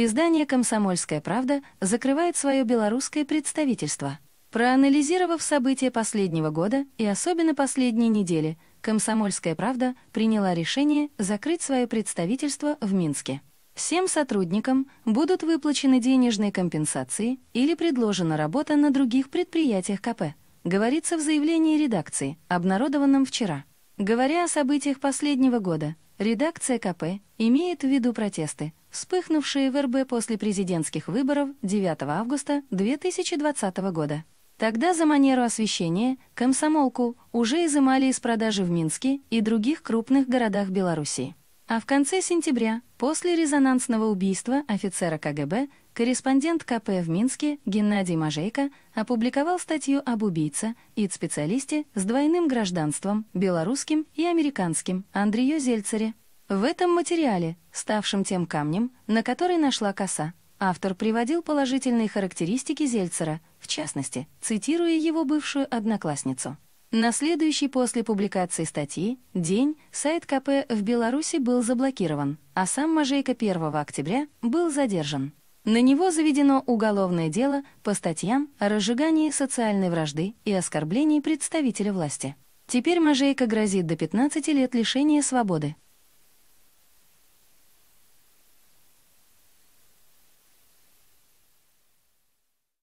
Издание «Комсомольская правда» закрывает свое белорусское представительство. Проанализировав события последнего года и особенно последней недели, «Комсомольская правда» приняла решение закрыть свое представительство в Минске. Всем сотрудникам будут выплачены денежные компенсации или предложена работа на других предприятиях КП, говорится в заявлении редакции, обнародованном вчера. Говоря о событиях последнего года, редакция КП имеет в виду протесты, вспыхнувшие в РБ после президентских выборов 9 августа 2020 года. Тогда за манеру освещения комсомолку уже изымали из продажи в Минске и других крупных городах Беларуси. А в конце сентября, после резонансного убийства офицера КГБ, корреспондент КП в Минске Геннадий Мажейко опубликовал статью об убийце и специалисте с двойным гражданством, белорусским и американским, Андрею Зельцере, в этом материале, ставшем тем камнем, на который нашла коса, автор приводил положительные характеристики Зельцера, в частности, цитируя его бывшую одноклассницу. На следующий после публикации статьи день сайт КП в Беларуси был заблокирован, а сам Мажейко 1 октября был задержан. На него заведено уголовное дело по статьям о разжигании социальной вражды и оскорблении представителя власти. Теперь Мажейко грозит до 15 лет лишения свободы.